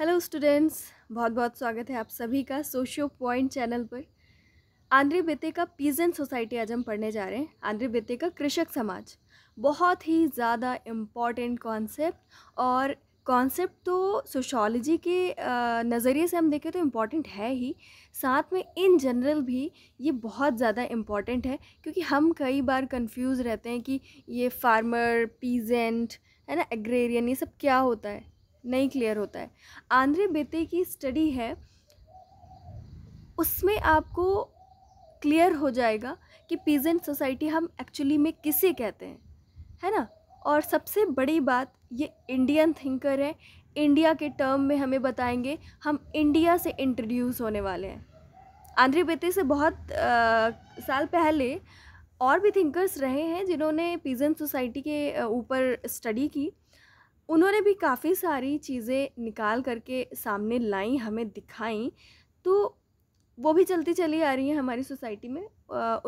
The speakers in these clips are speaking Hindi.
हेलो स्टूडेंट्स बहुत बहुत स्वागत है आप सभी का सोशियो पॉइंट चैनल पर आंध्र बेते का पीजेंट सोसाइटी आज हम पढ़ने जा रहे हैं आंध्री बेते का कृषक समाज बहुत ही ज़्यादा इम्पॉर्टेंट कॉन्सेप्ट और कॉन्सेप्ट तो सोशोलॉजी के नज़रिए से हम देखें तो इम्पॉर्टेंट है ही साथ में इन जनरल भी ये बहुत ज़्यादा इम्पॉर्टेंट है क्योंकि हम कई बार कंफ्यूज रहते हैं कि ये फार्मर पीजेंट है ना एग्रेरियन ये सब क्या होता है नहीं क्लियर होता है आंध्रे बेते की स्टडी है उसमें आपको क्लियर हो जाएगा कि पीजेंट सोसाइटी हम एक्चुअली में किसे कहते हैं है ना और सबसे बड़ी बात ये इंडियन थिंकर है इंडिया के टर्म में हमें बताएंगे हम इंडिया से इंट्रोड्यूस होने वाले हैं आंध्रे बेते से बहुत आ, साल पहले और भी थिंकर्स रहे हैं जिन्होंने पीजेंट सोसाइटी के ऊपर स्टडी की उन्होंने भी काफ़ी सारी चीज़ें निकाल करके सामने लाई हमें दिखाई तो वो भी चलती चली आ रही हैं हमारी सोसाइटी में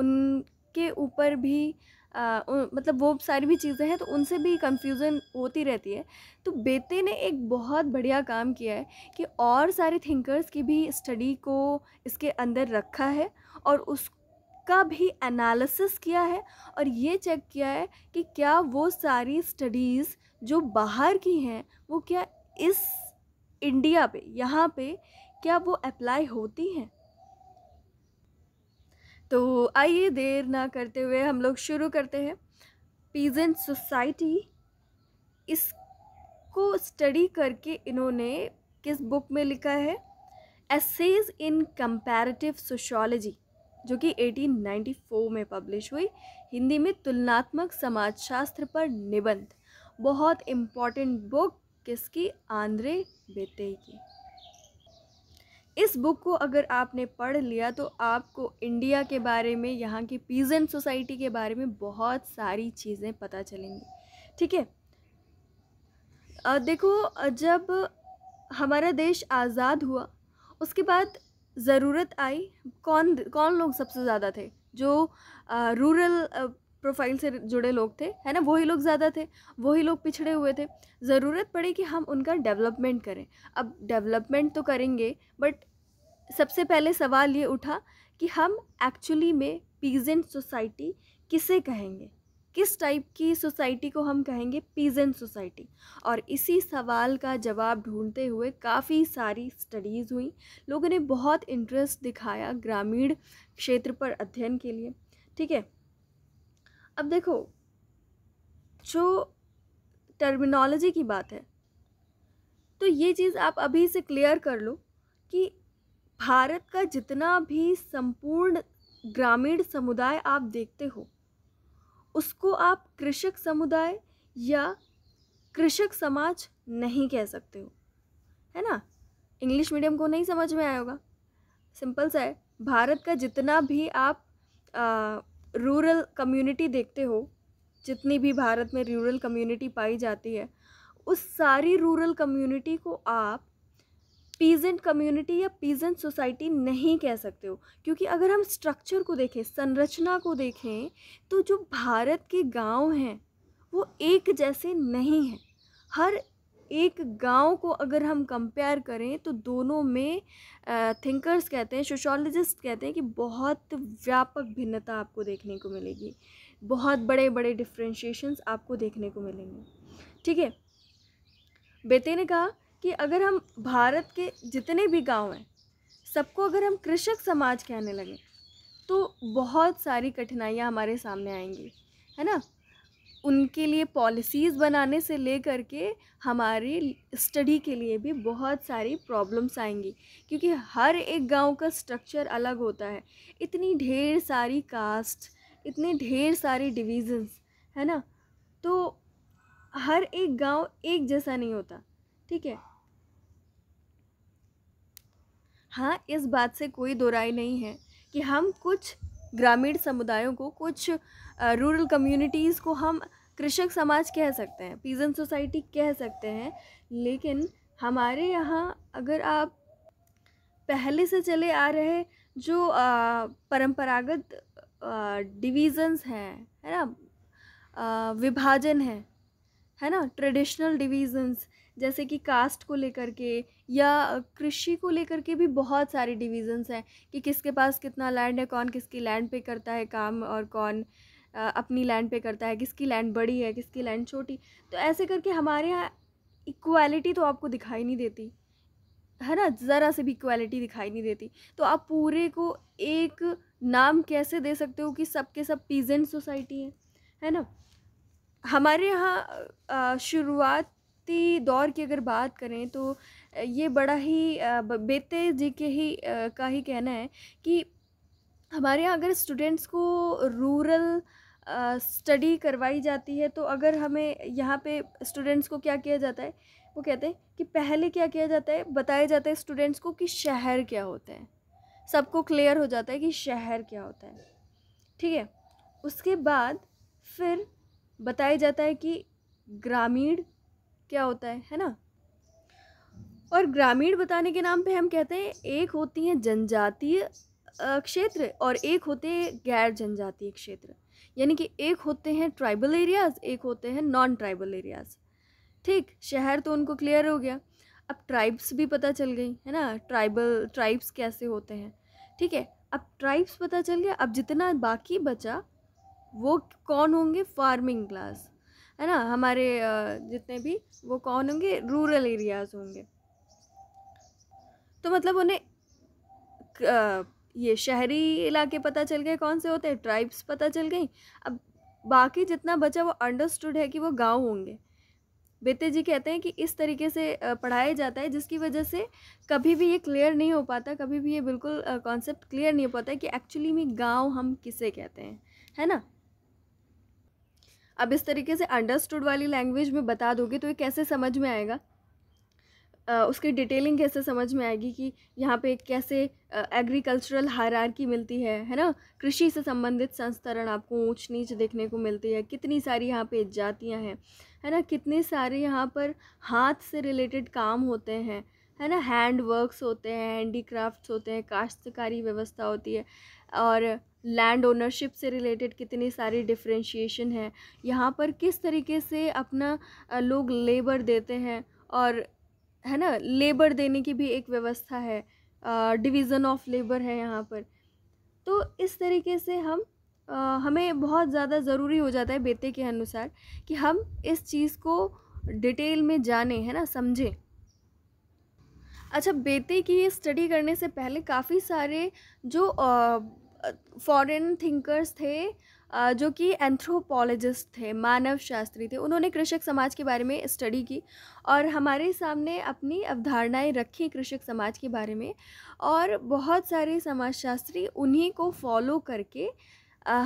उनके ऊपर भी आ, उन, मतलब वो सारी भी चीज़ें हैं तो उनसे भी कंफ्यूजन होती रहती है तो बेते ने एक बहुत बढ़िया काम किया है कि और सारे थिंकर्स की भी स्टडी को इसके अंदर रखा है और उस का भी एनालिसिस किया है और ये चेक किया है कि क्या वो सारी स्टडीज़ जो बाहर की हैं वो क्या इस इंडिया पे यहाँ पे क्या वो अप्लाई होती हैं तो आइए देर ना करते हुए हम लोग शुरू करते हैं पीजेंट सोसाइटी इसको स्टडी करके इन्होंने किस बुक में लिखा है एसेज इन कंपैरेटिव सोशोलॉजी जो कि 1894 में पब्लिश हुई हिंदी में तुलनात्मक समाजशास्त्र पर निबंध बहुत इम्पॉर्टेंट बुक किसकी आंद्रे बेते की इस बुक को अगर आपने पढ़ लिया तो आपको इंडिया के बारे में यहाँ की पीजेंट सोसाइटी के बारे में बहुत सारी चीज़ें पता चलेंगी ठीक है देखो जब हमारा देश आज़ाद हुआ उसके बाद ज़रूरत आई कौन कौन लोग सबसे ज़्यादा थे जो रूरल प्रोफाइल से जुड़े लोग थे है ना वही लोग ज़्यादा थे वही लोग पिछड़े हुए थे ज़रूरत पड़ी कि हम उनका डेवलपमेंट करें अब डेवलपमेंट तो करेंगे बट सबसे पहले सवाल ये उठा कि हम एक्चुअली में पीजेंट सोसाइटी किसे कहेंगे किस टाइप की सोसाइटी को हम कहेंगे पीजेंट सोसाइटी और इसी सवाल का जवाब ढूंढते हुए काफ़ी सारी स्टडीज़ हुई लोगों ने बहुत इंटरेस्ट दिखाया ग्रामीण क्षेत्र पर अध्ययन के लिए ठीक है अब देखो जो टर्मिनोलॉजी की बात है तो ये चीज़ आप अभी से क्लियर कर लो कि भारत का जितना भी संपूर्ण ग्रामीण समुदाय आप देखते हो उसको आप कृषक समुदाय या कृषक समाज नहीं कह सकते हो है ना इंग्लिश मीडियम को नहीं समझ में आया होगा सिंपल सा है भारत का जितना भी आप आ, रूरल कम्युनिटी देखते हो जितनी भी भारत में रूरल कम्युनिटी पाई जाती है उस सारी रूरल कम्युनिटी को आप पीजेंट कम्युनिटी या पीजेंट सोसाइटी नहीं कह सकते हो क्योंकि अगर हम स्ट्रक्चर को देखें संरचना को देखें तो जो भारत के गांव हैं वो एक जैसे नहीं हैं हर एक गांव को अगर हम कंपेयर करें तो दोनों में थिंकर्स कहते हैं सोशोलॉजिस्ट कहते हैं कि बहुत व्यापक भिन्नता आपको देखने को मिलेगी बहुत बड़े बड़े डिफ्रेंशिएशंस आपको देखने को मिलेंगे ठीक है बेटे ने कहा कि अगर हम भारत के जितने भी गांव हैं सबको अगर हम कृषक समाज कहने लगें तो बहुत सारी कठिनाइयाँ हमारे सामने आएंगी है ना उनके लिए पॉलिसीज़ बनाने से ले कर के हमारी स्टडी के लिए भी बहुत सारी प्रॉब्लम्स आएंगी क्योंकि हर एक गांव का स्ट्रक्चर अलग होता है इतनी ढेर सारी कास्ट इतने ढेर सारी डिविज़न्स है ना तो हर एक गांव एक जैसा नहीं होता ठीक है हाँ इस बात से कोई दो राय नहीं है कि हम कुछ ग्रामीण समुदायों को कुछ रूरल कम्युनिटीज़ को हम कृषक समाज कह सकते हैं पीजन सोसाइटी कह सकते हैं लेकिन हमारे यहाँ अगर आप पहले से चले आ रहे जो परंपरागत डिवीज़न्स हैं है ना विभाजन है है ना ट्रेडिशनल डिवीज़न्स जैसे कि कास्ट को लेकर के या कृषि को लेकर के भी बहुत सारे डिवीज़न्स हैं कि किसके पास कितना लैंड है कौन किसकी लैंड पे करता है काम और कौन आ, अपनी लैंड पे करता है किसकी लैंड बड़ी है किसकी लैंड छोटी तो ऐसे करके हमारे यहाँ इक्वालिटी तो आपको दिखाई नहीं देती है ना ज़रा से भी इक्वालिटी दिखाई नहीं देती तो आप पूरे को एक नाम कैसे दे सकते हो कि सबके सब पीजेंट सोसाइटी है है ना हमारे यहाँ शुरुआती दौर की अगर बात करें तो ये बड़ा ही बेते जी के ही का ही कहना है कि हमारे यहाँ अगर स्टूडेंट्स को रूरल स्टडी करवाई जाती है तो अगर हमें यहाँ पे स्टूडेंट्स को क्या किया जाता है वो कहते हैं कि पहले क्या किया जाता है बताया जाता है स्टूडेंट्स को कि शहर क्या होता है सबको क्लियर हो जाता है कि शहर क्या होता है ठीक है उसके बाद फिर बताया जाता है कि ग्रामीण क्या होता है है ना और ग्रामीण बताने के नाम पे हम कहते हैं एक होती हैं जनजातीय क्षेत्र और एक होते हैं गैर जनजातीय क्षेत्र यानी कि एक होते हैं ट्राइबल एरियाज़ एक होते हैं नॉन ट्राइबल एरियाज़ ठीक शहर तो उनको क्लियर हो गया अब ट्राइब्स भी पता चल गई है ना ट्राइबल ट्राइब्स कैसे होते हैं ठीक है अब ट्राइब्स पता चल गया अब जितना बाकी बचा वो कौन होंगे फार्मिंग क्लास है ना हमारे जितने भी वो कौन होंगे रूरल एरियाज़ होंगे तो मतलब उन्हें ये शहरी इलाके पता चल गए कौन से होते हैं ट्राइब्स पता चल गई अब बाकी जितना बचा वो अंडरस्टूड है कि वो गांव होंगे बेते जी कहते हैं कि इस तरीके से पढ़ाया जाता है जिसकी वजह से कभी भी ये क्लियर नहीं हो पाता कभी भी ये बिल्कुल कॉन्सेप्ट क्लियर नहीं हो पाता कि एक्चुअली में गाँव हम किसे कहते हैं है ना अब इस तरीके से अंडरस्टूड वाली लैंग्वेज में बता दोगे तो ये कैसे समझ में आएगा उसकी डिटेलिंग कैसे समझ में आएगी कि यहाँ पे कैसे एग्रीकल्चरल की मिलती है है ना कृषि से संबंधित संस्करण आपको ऊंच नीच देखने को मिलती है कितनी सारी यहाँ पे जातियाँ हैं है ना कितने सारे यहाँ पर हाथ से रिलेटेड काम होते हैं है ना हैंड वर्क्स होते हैं हैंडीक्राफ्ट्स होते हैं काश्तकारी व्यवस्था होती है और लैंड ओनरशिप से रिलेटेड कितनी सारी डिफ्रेंशिएशन है यहाँ पर किस तरीके से अपना लोग लेबर देते हैं और है ना लेबर देने की भी एक व्यवस्था है डिवीज़न ऑफ लेबर है यहाँ पर तो इस तरीके से हम आ, हमें बहुत ज़्यादा ज़रूरी हो जाता है बेटे के अनुसार कि हम इस चीज़ को डिटेल में जाने है ना समझें अच्छा बेटे की स्टडी करने से पहले काफ़ी सारे जो फॉरेन थिंकर्स थे जो कि एंथ्रोपोलॉजिस्ट थे मानव शास्त्री थे उन्होंने कृषक समाज के बारे में स्टडी की और हमारे सामने अपनी अवधारणाएं रखी कृषक समाज के बारे में और बहुत सारे समाजशास्त्री उन्हीं को फॉलो करके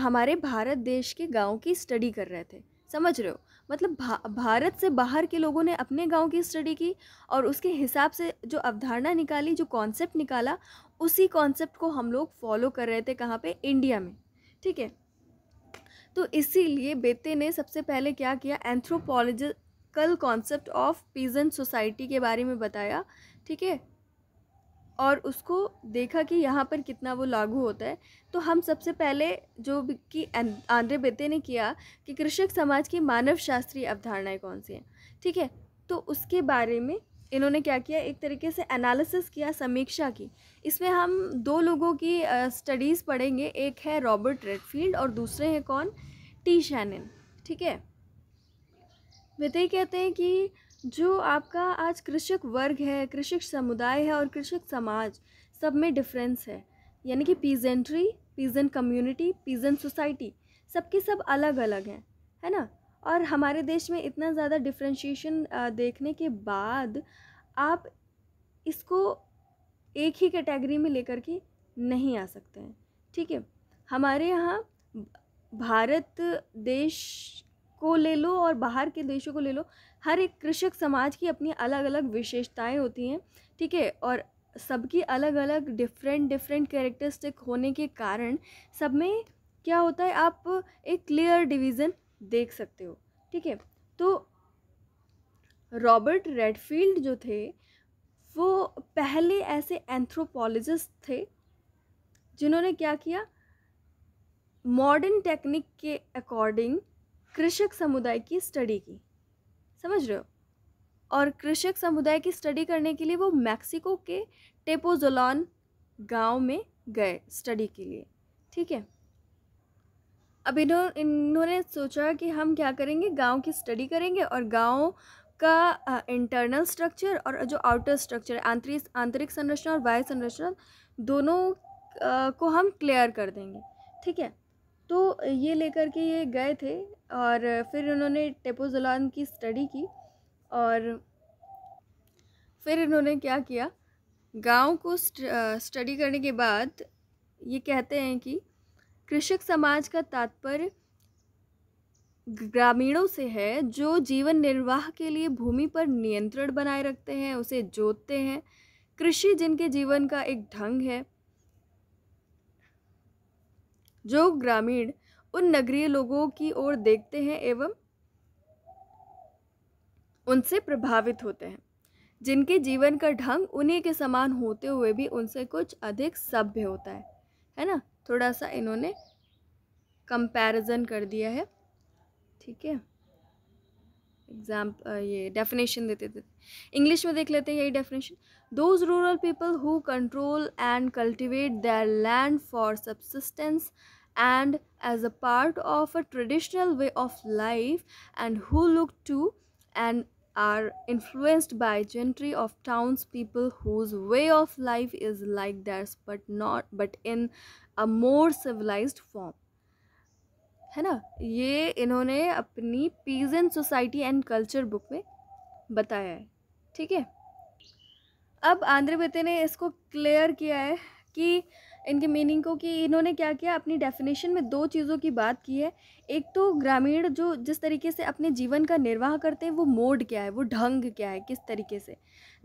हमारे भारत देश के गाँव की स्टडी कर रहे थे समझ रहे हो मतलब भा, भारत से बाहर के लोगों ने अपने गांव की स्टडी की और उसके हिसाब से जो अवधारणा निकाली जो कॉन्सेप्ट निकाला उसी कॉन्सेप्ट को हम लोग फॉलो कर रहे थे कहाँ पे इंडिया में ठीक है तो इसीलिए बेते ने सबसे पहले क्या किया anthropological concept of peasant society के बारे में बताया ठीक है और उसको देखा कि यहाँ पर कितना वो लागू होता है तो हम सबसे पहले जो कि आंद्रे बेते ने किया कि कृषक समाज की मानव शास्त्रीय अवधारणाएँ कौन सी हैं ठीक है तो उसके बारे में इन्होंने क्या किया एक तरीके से एनालिसिस किया समीक्षा की इसमें हम दो लोगों की स्टडीज़ पढ़ेंगे एक है रॉबर्ट रेडफील्ड और दूसरे हैं कौन टी शैनन ठीक है विदय कहते हैं कि जो आपका आज कृषक वर्ग है कृषक समुदाय है और कृषक समाज सब में डिफरेंस है यानी कि peasantry peasant community peasant society सबके सब अलग अलग हैं है ना और हमारे देश में इतना ज़्यादा डिफ्रेंशिएशन देखने के बाद आप इसको एक ही कैटेगरी में लेकर के नहीं आ सकते हैं ठीक है हमारे यहाँ भारत देश को ले लो और बाहर के देशों को ले लो हर एक कृषक समाज की अपनी अलग अलग विशेषताएं होती हैं ठीक है और सबकी अलग अलग डिफरेंट डिफरेंट कैरेक्टरिस्टिक होने के कारण सब में क्या होता है आप एक क्लियर डिवीज़न देख सकते हो ठीक है तो रॉबर्ट रेडफील्ड जो थे वो पहले ऐसे एंथ्रोपोलॉजिस्ट थे जिन्होंने क्या किया मॉडर्न टेक्निक के अकॉर्डिंग कृषक समुदाय की स्टडी की समझ रहे हो और कृषक समुदाय की स्टडी करने के लिए वो मैक्सिको के टेपोजोलॉन गांव में गए स्टडी के लिए ठीक है अब इन्हों इन्होंने सोचा कि हम क्या करेंगे गांव की स्टडी करेंगे और गांव का इंटरनल स्ट्रक्चर और जो आउटर स्ट्रक्चर आंतरिक आंतरिक संरचना और बाह्य संरचना दोनों को हम क्लियर कर देंगे ठीक है तो ये लेकर के ये गए थे और फिर उन्होंने टेपोजलान की स्टडी की और फिर इन्होंने क्या किया गांव को स्टडी करने के बाद ये कहते हैं कि कृषक समाज का तात्पर्य ग्रामीणों से है जो जीवन निर्वाह के लिए भूमि पर नियंत्रण बनाए रखते हैं उसे जोतते हैं कृषि जिनके जीवन का एक ढंग है जो ग्रामीण उन नगरीय लोगों की ओर देखते हैं एवं उनसे प्रभावित होते हैं जिनके जीवन का ढंग उन्हीं के समान होते हुए भी उनसे कुछ अधिक सभ्य होता है है ना थोड़ा सा इन्होंने कंपैरिजन कर दिया है ठीक है एग्जाम ये डेफिनेशन देते थे इंग्लिश में देख लेते हैं यही definition those rural people who control and cultivate their land for subsistence and as a part of a traditional way of life and who look to and are influenced by gentry of towns people whose way of life is like theirs but not but in a more civilized form है ना ये इन्होंने अपनी peasant society and culture book में बताया है ठीक है अब आंध्र बेते ने इसको क्लियर किया है कि इनके मीनिंग को कि इन्होंने क्या किया अपनी डेफिनेशन में दो चीज़ों की बात की है एक तो ग्रामीण जो जिस तरीके से अपने जीवन का निर्वाह करते हैं वो मोड क्या है वो ढंग क्या है किस तरीके से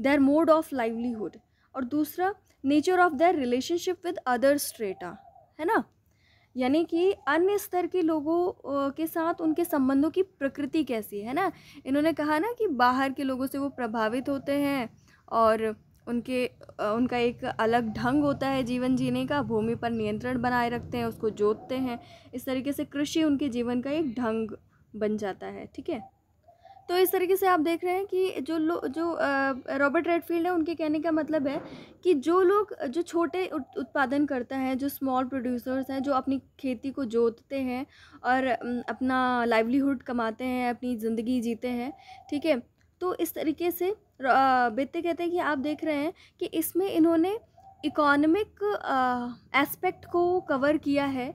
देयर मोड ऑफ लाइवलीहुड और दूसरा nature of their relationship with other strata है ना यानी कि अन्य स्तर के लोगों के साथ उनके संबंधों की प्रकृति कैसी है ना इन्होंने कहा ना कि बाहर के लोगों से वो प्रभावित होते हैं और उनके उनका एक अलग ढंग होता है जीवन जीने का भूमि पर नियंत्रण बनाए रखते हैं उसको जोतते हैं इस तरीके से कृषि उनके जीवन का एक ढंग बन जाता है ठीक है तो इस तरीके से आप देख रहे हैं कि जो लोग जो रॉबर्ट रेडफील्ड है उनके कहने का मतलब है कि जो लोग जो छोटे उत्पादन करता है जो स्मॉल प्रोड्यूसर्स हैं जो अपनी खेती को जोतते हैं और अपना लाइवलीहुड कमाते हैं अपनी ज़िंदगी जीते हैं ठीक है तो इस तरीके से बेते कहते हैं कि आप देख रहे हैं कि इसमें इन्होंने इकोनॉमिक एस्पेक्ट को कवर किया है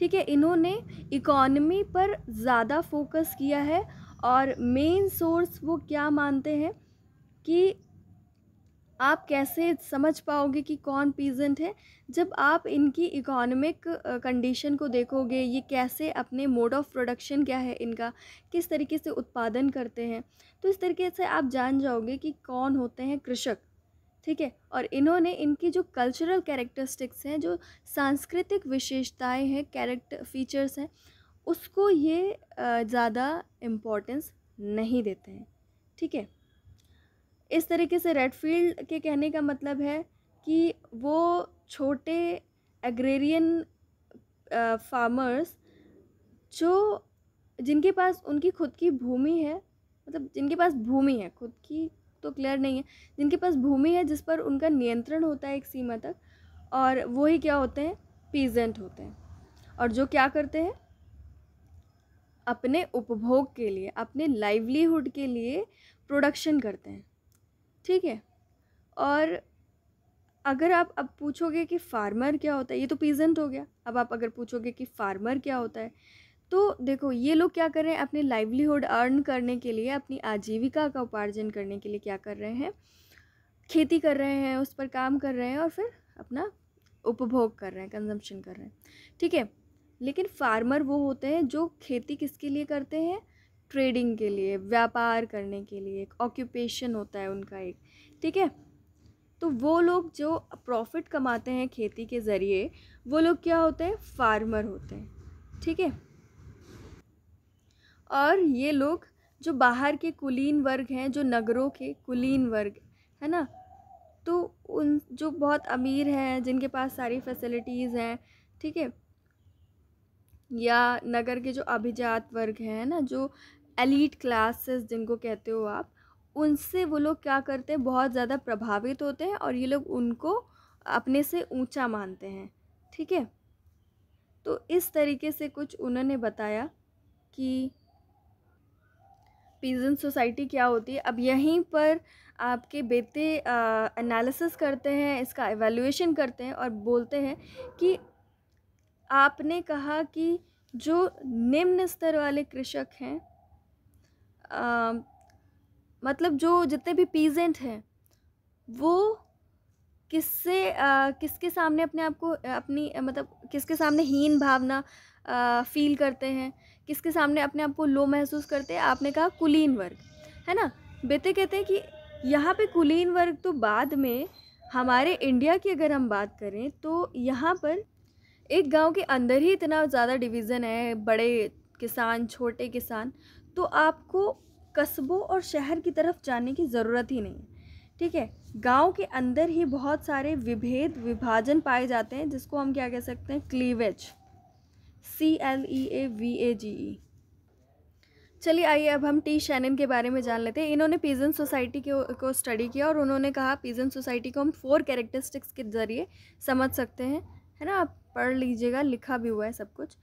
ठीक है इन्होंने इकोनॉमी पर ज़्यादा फोकस किया है और मेन सोर्स वो क्या मानते हैं कि आप कैसे समझ पाओगे कि कौन पीजेंट है जब आप इनकी इकोनॉमिक कंडीशन को देखोगे ये कैसे अपने मोड ऑफ़ प्रोडक्शन क्या है इनका किस तरीके से उत्पादन करते हैं तो इस तरीके से आप जान जाओगे कि कौन होते हैं कृषक ठीक है और इन्होंने इनकी जो कल्चरल कैरेक्टरिस्टिक्स हैं जो सांस्कृतिक विशेषताएं हैं कैरेक्टर फीचर्स हैं उसको ये ज़्यादा इम्पोर्टेंस नहीं देते हैं ठीक है इस तरीके से रेडफ़ील्ड के कहने का मतलब है कि वो छोटे एग्रेरियन फार्मर्स जो जिनके पास उनकी खुद की भूमि है मतलब जिनके पास भूमि है खुद की तो क्लियर नहीं है जिनके पास भूमि है जिस पर उनका नियंत्रण होता है एक सीमा तक और वो ही क्या होते हैं पीजेंट होते हैं और जो क्या करते हैं अपने उपभोग के लिए अपने लाइवलीहुड के लिए प्रोडक्शन करते हैं ठीक है और अगर आप अब पूछोगे कि फार्मर क्या होता है ये तो पीजेंट हो गया अब आप अगर पूछोगे कि फार्मर क्या होता है तो देखो ये लोग क्या कर रहे हैं अपने लाइवलीहुड अर्न करने के लिए अपनी आजीविका का उपार्जन करने के लिए क्या कर रहे हैं खेती कर रहे हैं उस पर काम कर रहे हैं और फिर अपना उपभोग कर रहे हैं कंजम्पशन कर रहे हैं ठीक है लेकिन फार्मर वो होते हैं जो खेती किसके लिए करते हैं ट्रेडिंग के लिए व्यापार करने के लिए एक ऑक्यूपेशन होता है उनका एक ठीक है तो वो लोग जो प्रॉफिट कमाते हैं खेती के ज़रिए वो लोग क्या होते हैं फार्मर होते हैं ठीक है और ये लोग जो बाहर के कुलीन वर्ग हैं जो नगरों के कुलीन वर्ग है ना तो उन जो बहुत अमीर हैं जिनके पास सारी फैसिलिटीज़ हैं ठीक है या नगर के जो अभिजात वर्ग हैं ना जो एलिट क्लासेस जिनको कहते हो आप उनसे वो लोग क्या करते हैं बहुत ज़्यादा प्रभावित होते हैं और ये लोग उनको अपने से ऊंचा मानते हैं ठीक है तो इस तरीके से कुछ उन्होंने बताया कि पीजन सोसाइटी क्या होती है अब यहीं पर आपके बेटे एनालिसिस करते हैं इसका एवेल्यूशन करते हैं और बोलते हैं कि आपने कहा कि जो निम्न स्तर वाले कृषक हैं आ, मतलब जो जितने भी पीजेंट हैं वो किससे किसके सामने अपने आप को अपनी मतलब किसके सामने हीन भावना आ, फील करते हैं किसके सामने अपने आप को लो महसूस करते हैं आपने कहा कुलीन वर्ग है ना बेटे कहते हैं कि यहाँ पे कुलीन वर्ग तो बाद में हमारे इंडिया की अगर हम बात करें तो यहाँ पर एक गांव के अंदर ही इतना ज़्यादा डिवीज़न है बड़े किसान छोटे किसान तो आपको कस्बों और शहर की तरफ जाने की ज़रूरत ही नहीं है ठीक है गांव के अंदर ही बहुत सारे विभेद विभाजन पाए जाते हैं जिसको हम क्या कह सकते हैं cleavage C L E A V A G E चलिए आइए अब हम टी शैनन के बारे में जान लेते हैं इन्होंने पीजन सोसाइटी के को स्टडी किया और उन्होंने कहा पीजन सोसाइटी को हम फोर कैरेक्टरिस्टिक्स के ज़रिए समझ सकते हैं है ना आप पढ़ लीजिएगा लिखा भी हुआ है सब कुछ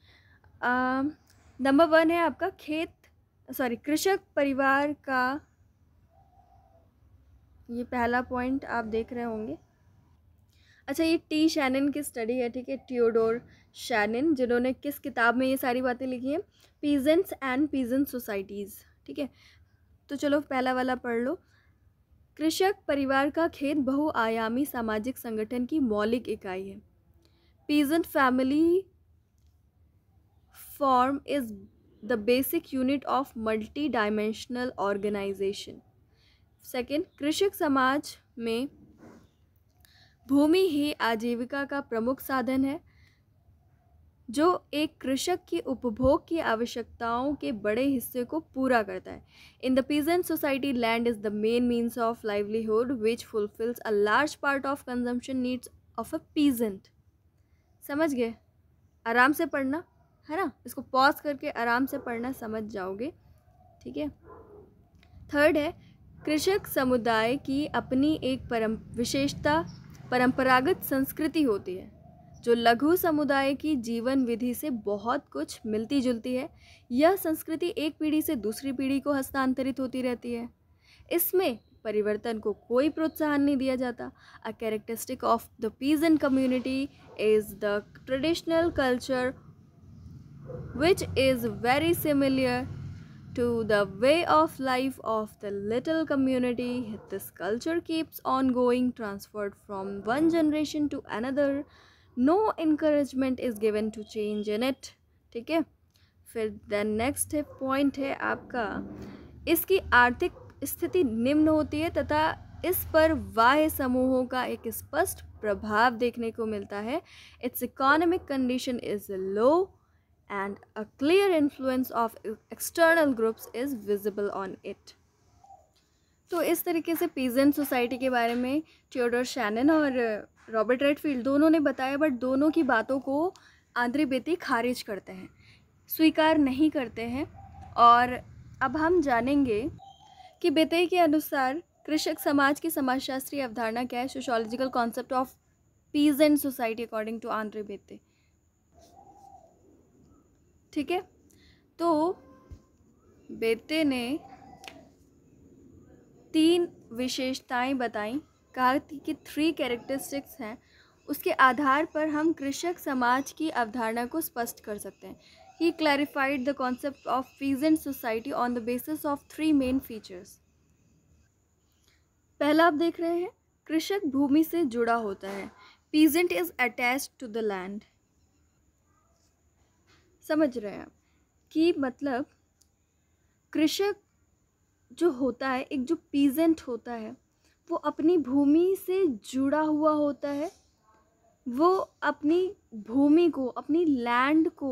नंबर वन है आपका खेत सॉरी कृषक परिवार का ये पहला पॉइंट आप देख रहे होंगे अच्छा ये टी शैनन की स्टडी है ठीक है ट्योडोर शैनन जिन्होंने किस किताब में ये सारी बातें लिखी हैं पीजेंट्स एंड पीजेंट सोसाइटीज़ ठीक है तो चलो पहला वाला पढ़ लो कृषक परिवार का खेत बहुआयामी सामाजिक संगठन की मौलिक इकाई है peasant family form is the basic unit of multidimensional organisation second कृषक समाज में भूमि ही आजीविका का प्रमुख साधन है जो एक कृषक की उपभोग की आवश्यकताओं के बड़े हिस्से को पूरा करता है in the peasant society land is the main means of livelihood which fulfils a large part of consumption needs of a peasant समझ गए आराम से पढ़ना है ना इसको पॉज करके आराम से पढ़ना समझ जाओगे ठीक है थर्ड है कृषक समुदाय की अपनी एक परम विशेषता परंपरागत संस्कृति होती है जो लघु समुदाय की जीवन विधि से बहुत कुछ मिलती जुलती है यह संस्कृति एक पीढ़ी से दूसरी पीढ़ी को हस्तांतरित होती रहती है इसमें परिवर्तन को कोई प्रोत्साहन नहीं दिया जाता a characteristic of the peasant community is the traditional culture which is very similar to the way of life of the little community. This culture keeps on going, transferred from one generation to another. No encouragement is given to change in it. ठीक है फिर देन नेक्स्ट है पॉइंट है आपका इसकी आर्थिक स्थिति निम्न होती है तथा इस पर वाह समूहों का एक स्पष्ट प्रभाव देखने को मिलता है its economic condition is low and a clear influence of external groups is visible on it. तो इस तरीके से पीजेंट सोसाइटी के बारे में थियोडोर शैनन और रॉबर्ट uh, रेडफील्ड दोनों ने बताया बट दोनों की बातों को आंद्री बेती खारिज करते हैं स्वीकार नहीं करते हैं और अब हम जानेंगे कि बेतई के अनुसार कृषक समाज की समाजशास्त्रीय अवधारणा क्या है sociological concept of peasant society according to Andre Beteille ठीक है तो बेते ने तीन विशेषताएं बताई कहा कि थ्री कैरेक्टरिस्टिक्स हैं उसके आधार पर हम कृषक समाज की अवधारणा को स्पष्ट कर सकते हैं he clarified the concept of peasant society on the basis of three main features पहला आप देख रहे हैं कृषक भूमि से जुड़ा होता है peasant is attach to the land समझ रहे हैं आप कि मतलब कृषक जो होता है एक जो पीजेंट होता है वो अपनी भूमि से जुड़ा हुआ होता है वो अपनी भूमि को अपनी लैंड को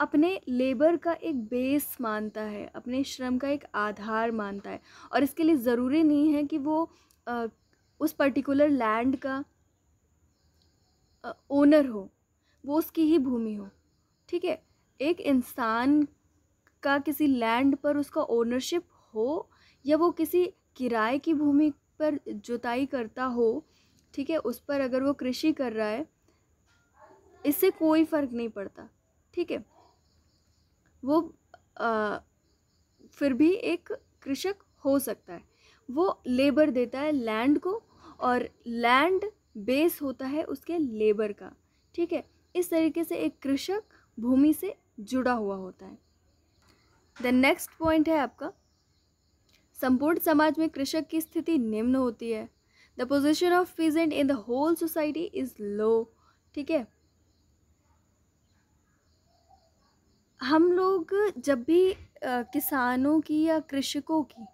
अपने लेबर का एक बेस मानता है अपने श्रम का एक आधार मानता है और इसके लिए ज़रूरी नहीं है कि वो आ, उस पर्टिकुलर लैंड का आ, ओनर हो वो उसकी ही भूमि हो ठीक है एक इंसान का किसी लैंड पर उसका ओनरशिप हो या वो किसी किराए की भूमि पर जुताई करता हो ठीक है उस पर अगर वो कृषि कर रहा है इससे कोई फ़र्क नहीं पड़ता ठीक है वो आ, फिर भी एक कृषक हो सकता है वो लेबर देता है लैंड को और लैंड बेस होता है उसके लेबर का ठीक है इस तरीके से एक कृषक भूमि से जुड़ा हुआ होता है द नेक्स्ट पॉइंट है आपका संपूर्ण समाज में कृषक की स्थिति निम्न होती है the position of peasant in the whole society is low ठीक है हम लोग जब भी आ, किसानों की या कृषकों की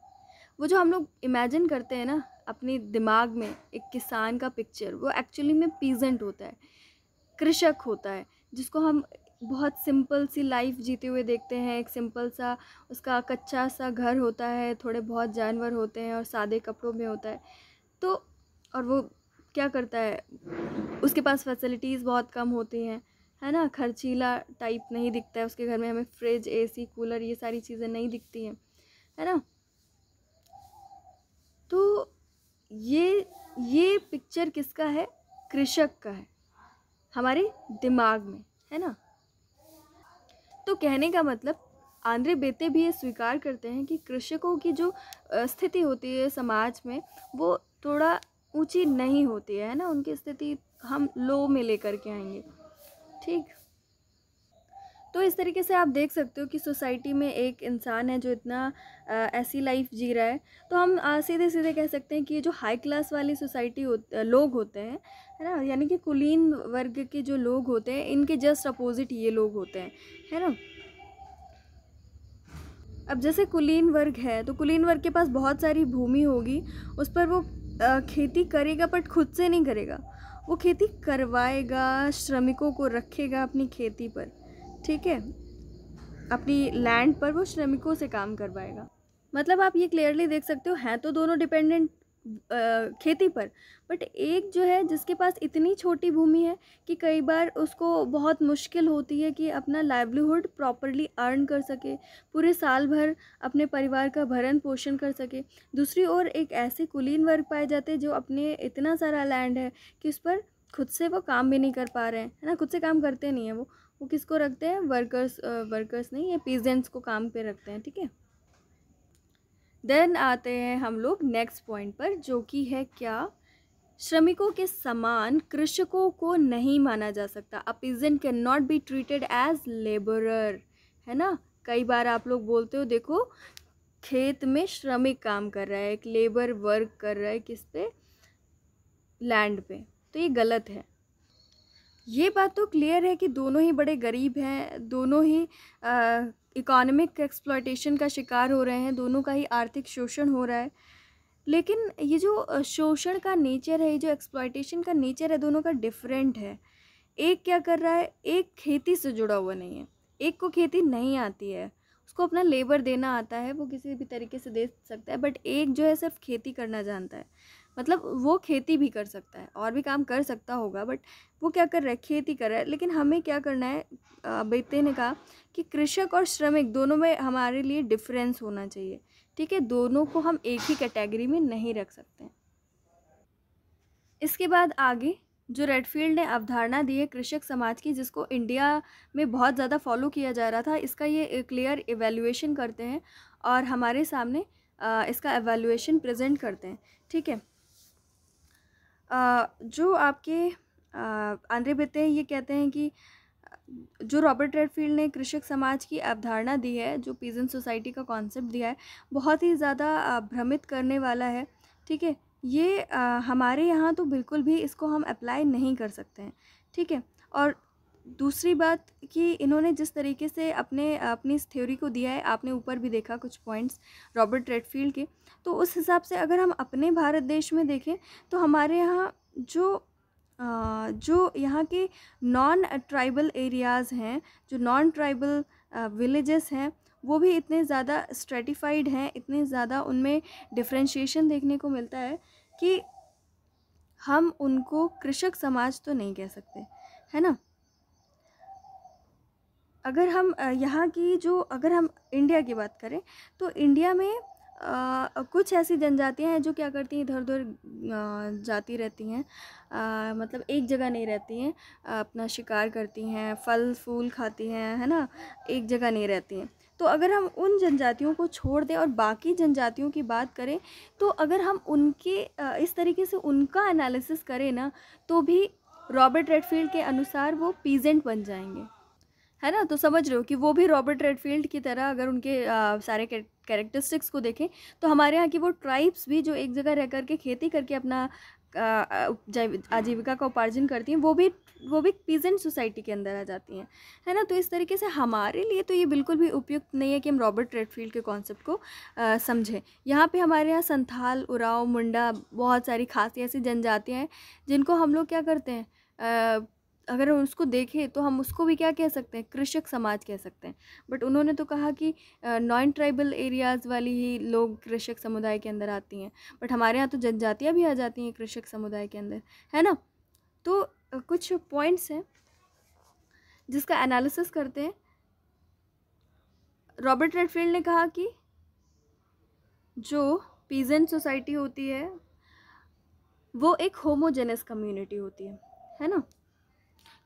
वो जो हम लोग इमेजिन करते हैं ना अपने दिमाग में एक किसान का पिक्चर वो एक्चुअली में पीजेंट होता है कृषक होता है जिसको हम बहुत सिंपल सी लाइफ जीते हुए देखते हैं एक सिंपल सा उसका कच्चा सा घर होता है थोड़े बहुत जानवर होते हैं और सादे कपड़ों में होता है तो और वो क्या करता है उसके पास फैसिलिटीज़ बहुत कम होती हैं है ना खर्चीला टाइप नहीं दिखता है उसके घर में हमें फ्रिज एसी कूलर ये सारी चीज़ें नहीं दिखती हैं है ना तो ये ये पिक्चर किसका है कृषक का है हमारे दिमाग में है ना तो कहने का मतलब आंध्रे बेते भी ये स्वीकार करते हैं कि कृषकों की जो स्थिति होती है समाज में वो थोड़ा ऊंची नहीं होती है ना उनकी स्थिति हम लो में लेकर के आएंगे ठीक तो इस तरीके से आप देख सकते हो कि सोसाइटी में एक इंसान है जो इतना आ, ऐसी लाइफ जी रहा है तो हम आ, सीधे सीधे कह सकते हैं कि ये जो हाई क्लास वाली सोसाइटी हो लोग होते हैं है ना यानी कि कुलीन वर्ग के जो लोग होते हैं इनके जस्ट अपोज़िट ये लोग होते हैं है ना अब जैसे कुलीन वर्ग है तो कुलीन वर्ग के पास बहुत सारी भूमि होगी उस पर वो खेती करेगा बट खुद से नहीं करेगा वो खेती करवाएगा श्रमिकों को रखेगा अपनी खेती पर ठीक है अपनी लैंड पर वो श्रमिकों से काम करवाएगा मतलब आप ये क्लियरली देख सकते हो हैं तो दोनों डिपेंडेंट खेती पर बट एक जो है जिसके पास इतनी छोटी भूमि है कि कई बार उसको बहुत मुश्किल होती है कि अपना लाइवलीहुड प्रॉपरली अर्न कर सके पूरे साल भर अपने परिवार का भरण पोषण कर सके दूसरी ओर एक ऐसे कुलीन वर्ग पाए जाते जो अपने इतना सारा लैंड है कि उस पर खुद से वो काम भी नहीं कर पा रहे हैं है ना खुद से काम करते नहीं हैं वो वो किसको रखते हैं वर्कर्स वर्कर्स नहीं ये पीजेंट्स को काम पे रखते हैं ठीक है देन आते हैं हम लोग नेक्स्ट पॉइंट पर जो कि है क्या श्रमिकों के समान कृषकों को नहीं माना जा सकता a peasant can not be treated as labourer है ना कई बार आप लोग बोलते हो देखो खेत में श्रमिक काम कर रहा है एक लेबर वर्क कर रहा है किस पे लैंड पे तो ये गलत है ये बात तो क्लियर है कि दोनों ही बड़े गरीब हैं दोनों ही इकोनॉमिक एक्सप्लॉयटेशन का शिकार हो रहे हैं दोनों का ही आर्थिक शोषण हो रहा है लेकिन ये जो शोषण का नेचर है ये जो एक्सप्लॉयटेशन का नेचर है दोनों का डिफरेंट है एक क्या कर रहा है एक खेती से जुड़ा हुआ नहीं है एक को खेती नहीं आती है उसको अपना लेबर देना आता है वो किसी भी तरीके से दे सकता है बट एक जो है सिर्फ खेती करना जानता है मतलब वो खेती भी कर सकता है और भी काम कर सकता होगा बट वो क्या कर रहा है खेती कर रहा है लेकिन हमें क्या करना है बेटे ने कहा कि कृषक और श्रमिक दोनों में हमारे लिए डिफरेंस होना चाहिए ठीक है दोनों को हम एक ही कैटेगरी में नहीं रख सकते इसके बाद आगे जो रेडफील्ड ने अवधारणा दी है कृषक समाज की जिसको इंडिया में बहुत ज़्यादा फॉलो किया जा रहा था इसका ये क्लियर एवेल्यूएशन करते हैं और हमारे सामने इसका एवेल्यूएशन प्रेजेंट करते हैं ठीक है जो आपके आंद्रे बेते ये कहते हैं कि जो रॉबर्ट रेडफील्ड ने कृषक समाज की अवधारणा दी है जो पीजन सोसाइटी का कॉन्सेप्ट दिया है बहुत ही ज़्यादा भ्रमित करने वाला है ठीक है ये आ, हमारे यहाँ तो बिल्कुल भी इसको हम अप्लाई नहीं कर सकते हैं ठीक है और दूसरी बात कि इन्होंने जिस तरीके से अपने अपनी इस थ्योरी को दिया है आपने ऊपर भी देखा कुछ पॉइंट्स रॉबर्ट रेडफील्ड के तो उस हिसाब से अगर हम अपने भारत देश में देखें तो हमारे यहाँ जो जो यहाँ के नॉन ट्राइबल एरियाज़ हैं जो नॉन ट्राइबल विलेजेस हैं वो भी इतने ज़्यादा स्ट्रेटिफाइड हैं इतने ज़्यादा उनमें डिफ्रेंशिएशन देखने को मिलता है कि हम उनको कृषक समाज तो नहीं कह सकते है ना अगर हम यहाँ की जो अगर हम इंडिया की बात करें तो इंडिया में आ, कुछ ऐसी जनजातियाँ हैं जो क्या करती हैं इधर उधर जाती रहती हैं मतलब एक जगह नहीं रहती हैं अपना शिकार करती हैं फल फूल खाती हैं है ना एक जगह नहीं रहती हैं तो अगर हम उन जनजातियों को छोड़ दें और बाकी जनजातियों की बात करें तो अगर हम उनके इस तरीके से उनका एनालिसिस करें ना तो भी रॉबर्ट रेडफील्ड के अनुसार वो पीजेंट बन जाएंगे है ना तो समझ रहे हो कि वो भी रॉबर्ट रेडफील्ड की तरह अगर उनके आ, सारे कैरेक्टरिस्टिक्स को देखें तो हमारे यहाँ की वो ट्राइब्स भी जो एक जगह रह करके खेती करके अपना आजीविका का उपार्जन करती हैं वो भी वो भी पीजेंट सोसाइटी के अंदर आ जाती हैं है ना तो इस तरीके से हमारे लिए तो ये बिल्कुल भी उपयुक्त नहीं है कि हम रॉबर्ट रेडफील्ड के कॉन्सेप्ट को समझें यहाँ पे हमारे यहाँ संथाल उराव मुंडा बहुत सारी खासी ऐसी जनजातियाँ हैं जिनको हम लोग क्या करते हैं अगर हम उसको देखें तो हम उसको भी क्या कह सकते हैं कृषक समाज कह सकते हैं बट उन्होंने तो कहा कि नॉन ट्राइबल एरियाज़ वाली ही लोग कृषक समुदाय के अंदर आती हैं बट हमारे यहाँ तो जनजातियाँ भी आ जाती हैं कृषक समुदाय के अंदर है ना तो कुछ पॉइंट्स हैं जिसका एनालिसिस करते हैं रॉबर्ट रेडफील्ड ने कहा कि जो पीजेंट सोसाइटी होती है वो एक होमोजेनस कम्युनिटी होती है है ना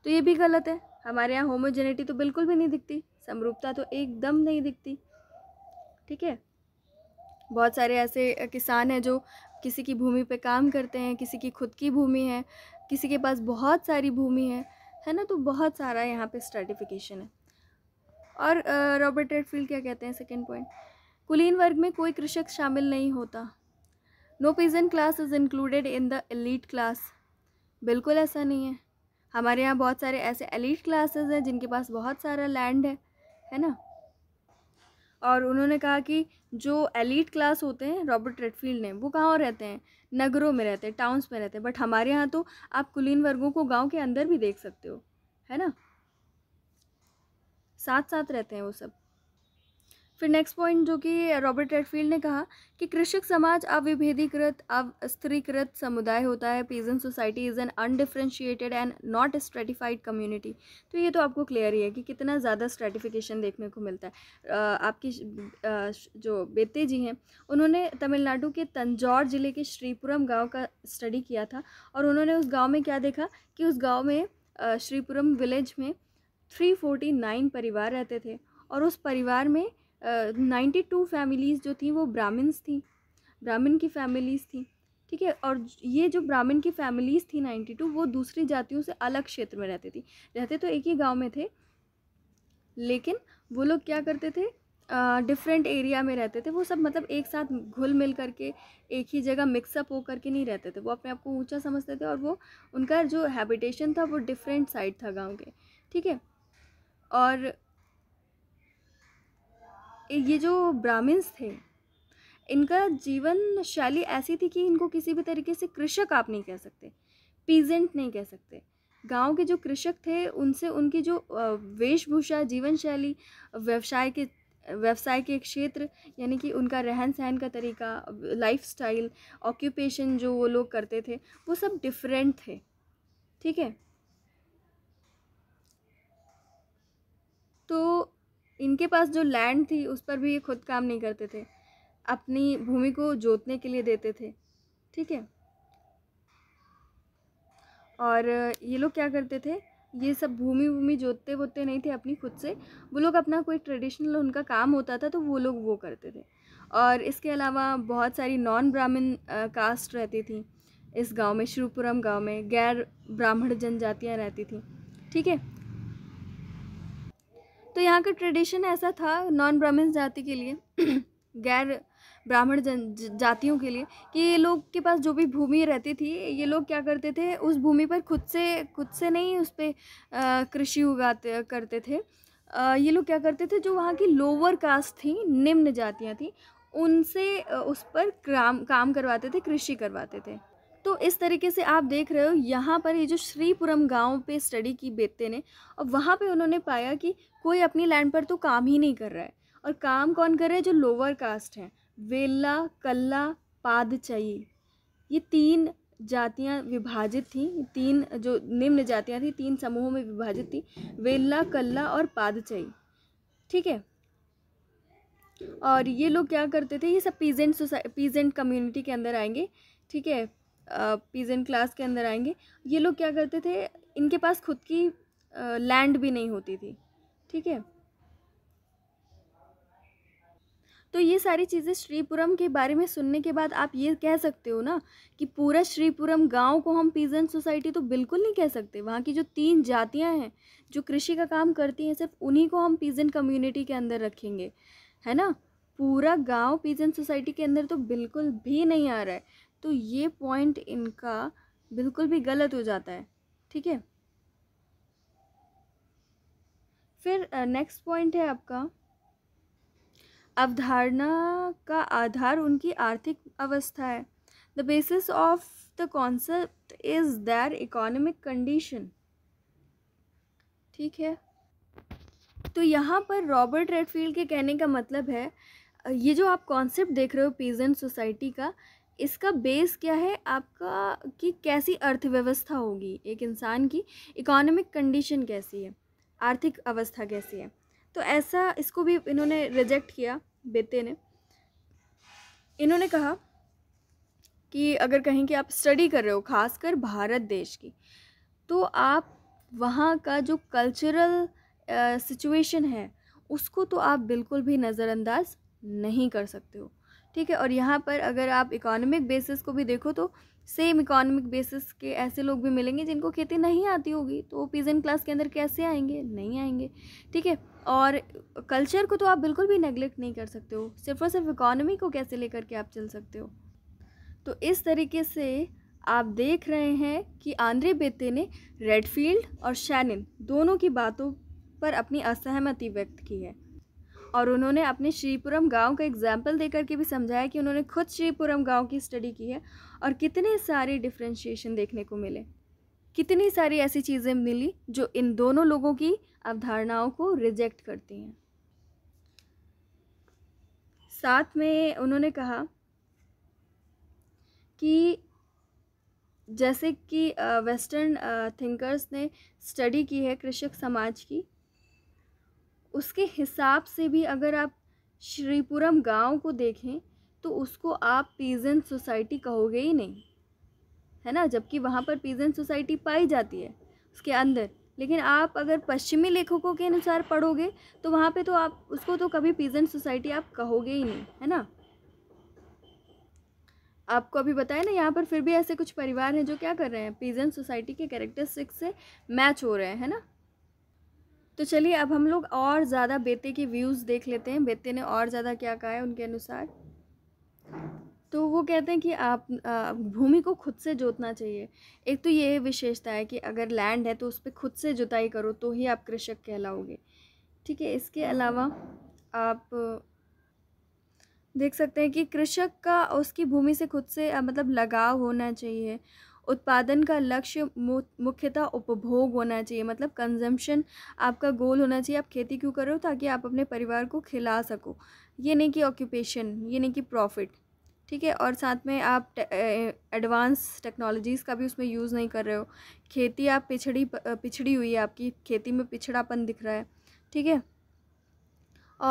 तो ये भी गलत है हमारे यहाँ होमोजेनिटी तो बिल्कुल भी नहीं दिखती समरूपता तो एकदम नहीं दिखती ठीक है बहुत सारे ऐसे किसान हैं जो किसी की भूमि पे काम करते हैं किसी की खुद की भूमि है किसी के पास बहुत सारी भूमि है है ना तो बहुत सारा यहाँ पे स्ट्रेटिफिकेशन है और रॉबर्ट रेडफील्ड क्या कहते हैं सेकेंड पॉइंट कुलीन वर्ग में कोई कृषक शामिल नहीं होता no peasant class is included in the elite class बिल्कुल ऐसा नहीं है हमारे यहाँ बहुत सारे ऐसे एलिट क्लासेस हैं जिनके पास बहुत सारा लैंड है है ना और उन्होंने कहा कि जो एलिट क्लास होते हैं रॉबर्ट रेडफील्ड ने वो कहाँ रहते हैं नगरों में रहते हैं टाउन्स में रहते हैं बट हमारे यहाँ तो आप कुलीन वर्गों को गाँव के अंदर भी देख सकते हो है ना साथ साथ रहते हैं वो सब फिर नेक्स्ट पॉइंट जो कि रॉबर्ट रेडफील्ड ने कहा कि कृषक समाज अविभेदीकृत अवस्त्रीकृत समुदाय होता है peasant society is an undifferentiated and not stratified community तो ये तो आपको क्लियर ही है कि कितना ज़्यादा स्ट्रेटिफिकेशन देखने को मिलता है आपकी जो बेते जी हैं उन्होंने तमिलनाडु के तंजौर ज़िले के श्रीपुरम गाँव का स्टडी किया था और उन्होंने उस गाँव में क्या देखा कि उस गाँव में श्रीपुरम विलेज में थ्री फोर्टी नाइन परिवार रहते थे और उस परिवार में नाइन्टी टू फैमिलीज़ जो थी वो ब्राह्मण्स थी ब्राह्मण की फैमिलीज़ थी ठीक है और ये जो ब्राह्मण की फैमिलीज़ थी नाइन्टी टू वो दूसरी जातियों से अलग क्षेत्र में रहती थी रहते तो एक ही गाँव में थे लेकिन वो लोग क्या करते थे डिफरेंट uh, एरिया में रहते थे वो सब मतलब एक साथ घुल मिल करके एक ही जगह मिक्सअप होकर के नहीं रहते थे वो अपने आप को ऊँचा समझते थे और वो उनका जो हैबिटेशन था वो डिफरेंट साइड था गाँव के ठीक है और ये जो ब्राह्मण्स थे इनका जीवन शैली ऐसी थी कि इनको किसी भी तरीके से कृषक आप नहीं कह सकते पीजेंट नहीं कह सकते गांव के जो कृषक थे उनसे उनकी जो वेशभूषा जीवन शैली व्यवसाय के व्यवसाय के क्षेत्र यानी कि उनका रहन सहन का तरीका लाइफ स्टाइल ऑक्यूपेशन जो वो लोग करते थे वो सब डिफरेंट थे ठीक है तो इनके पास जो लैंड थी उस पर भी ये खुद काम नहीं करते थे अपनी भूमि को जोतने के लिए देते थे ठीक है और ये लोग क्या करते थे ये सब भूमि भूमि जोतते वोते नहीं थे अपनी खुद से वो लोग अपना कोई ट्रेडिशनल उनका काम होता था तो वो लोग वो करते थे और इसके अलावा बहुत सारी नॉन ब्राह्मण कास्ट रहती थी इस गांव में श्रीपुरम गांव में गैर ब्राह्मण जनजातियां रहती थी ठीक है तो यहाँ का ट्रेडिशन ऐसा था नॉन ब्राह्मण जाति के लिए गैर ब्राह्मण जन जातियों के लिए कि ये लोग के पास जो भी भूमि रहती थी ये लोग क्या करते थे उस भूमि पर खुद से खुद से नहीं उस पर कृषि उगाते करते थे आ, ये लोग क्या करते थे जो वहाँ की लोअर कास्ट थी निम्न जातियाँ थी उनसे उस पर काम काम करवाते थे कृषि करवाते थे तो इस तरीके से आप देख रहे हो यहाँ पर ये जो श्रीपुरम गांव पे स्टडी की बेते ने और वहाँ पे उन्होंने पाया कि कोई अपनी लैंड पर तो काम ही नहीं कर रहा है और काम कौन कर रहा है जो लोअर कास्ट हैं वेला कल्ला पादचई ये तीन जातियाँ विभाजित थीं तीन जो निम्न जातियाँ थी तीन समूहों में विभाजित थी वेल्ला कल्ला और पादचई ठीक है और ये लोग क्या करते थे ये सब पीजेंट सोसाइ पीजेंट कम्युनिटी के अंदर आएंगे ठीक है पीजेंट क्लास के अंदर आएंगे ये लोग क्या करते थे इनके पास खुद की लैंड भी नहीं होती थी ठीक है तो ये सारी चीज़ें श्रीपुरम के बारे में सुनने के बाद आप ये कह सकते हो ना कि पूरा श्रीपुरम गांव को हम पीजन सोसाइटी तो बिल्कुल नहीं कह सकते वहाँ की जो तीन जातियाँ हैं जो कृषि का काम करती हैं सिर्फ उन्हीं को हम पीजन कम्युनिटी के अंदर रखेंगे है ना पूरा गांव पीजन सोसाइटी के अंदर तो बिल्कुल भी नहीं आ रहा है तो ये पॉइंट इनका बिल्कुल भी गलत हो जाता है ठीक है फिर नेक्स्ट पॉइंट है आपका अवधारणा का आधार उनकी आर्थिक अवस्था है the basis of the concept is their economic condition ठीक है तो यहाँ पर रॉबर्ट रेडफील्ड के कहने का मतलब है ये जो आप कॉन्सेप्ट देख रहे हो पीजेंट सोसाइटी का इसका बेस क्या है आपका कि कैसी अर्थव्यवस्था होगी एक इंसान की इकोनॉमिक कंडीशन कैसी है आर्थिक अवस्था कैसी है तो ऐसा इसको भी इन्होंने रिजेक्ट किया बेते ने इन्होंने कहा कि अगर कहीं कि आप स्टडी कर रहे हो खासकर भारत देश की तो आप वहाँ का जो कल्चरल सिचुएशन है उसको तो आप बिल्कुल भी नज़रअंदाज नहीं कर सकते हो ठीक है और यहाँ पर अगर आप इकोनॉमिक बेसिस को भी देखो तो सेम इकोनॉमिक बेसिस के ऐसे लोग भी मिलेंगे जिनको खेती नहीं आती होगी तो वो पीजेंट क्लास के अंदर कैसे आएंगे नहीं आएंगे ठीक है और कल्चर को तो आप बिल्कुल भी नेग्लेक्ट नहीं कर सकते हो सिर्फ और सिर्फ इकॉनमी को कैसे लेकर के आप चल सकते हो तो इस तरीके से आप देख रहे हैं कि आंद्रे बेते ने रेडफील्ड और शैनिन दोनों की बातों पर अपनी असहमति व्यक्त की है और उन्होंने अपने श्रीपुरम गांव का एग्जाम्पल देकर के भी समझाया कि उन्होंने खुद श्रीपुरम गांव की स्टडी की है और कितने सारे डिफ्रेंशिएशन देखने को मिले कितनी सारी ऐसी चीज़ें मिली जो इन दोनों लोगों की अवधारणाओं को रिजेक्ट करती हैं साथ में उन्होंने कहा कि जैसे कि वेस्टर्न थिंकर्स ने स्टडी की है कृषक समाज की उसके हिसाब से भी अगर आप श्रीपुरम गांव को देखें तो उसको आप पीजेंट सोसाइटी कहोगे ही नहीं है ना जबकि वहाँ पर पीजेंट सोसाइटी पाई जाती है उसके अंदर लेकिन आप अगर पश्चिमी लेखकों के अनुसार पढ़ोगे तो वहाँ पे तो आप उसको तो कभी पीजेंट सोसाइटी आप कहोगे ही नहीं है ना आपको अभी बताया ना यहाँ पर फिर भी ऐसे कुछ परिवार हैं जो क्या कर रहे हैं पीजेंट सोसाइटी के सिक्स से मैच हो रहे हैं है ना तो चलिए अब हम लोग और ज़्यादा बेते के व्यूज़ देख लेते हैं बेते ने और ज़्यादा क्या कहा है उनके अनुसार तो वो कहते हैं कि आप भूमि को खुद से जोतना चाहिए एक तो ये विशेषता है कि अगर लैंड है तो उस पर खुद से जुताई करो तो ही आप कृषक कहलाओगे ठीक है इसके अलावा आप देख सकते हैं कि कृषक का उसकी भूमि से खुद से मतलब लगाव होना चाहिए उत्पादन का लक्ष्य मुख्यतः उपभोग होना चाहिए मतलब कंजम्पशन आपका गोल होना चाहिए आप खेती क्यों कर रहे हो ताकि आप अपने परिवार को खिला सको ये नहीं कि ऑक्यूपेशन ये नहीं कि प्रॉफिट ठीक है और साथ में आप एडवांस टेक्नोलॉजीज़ का भी उसमें यूज़ नहीं कर रहे हो खेती आप पिछड़ी पिछड़ी हुई है आपकी खेती में पिछड़ापन दिख रहा है ठीक है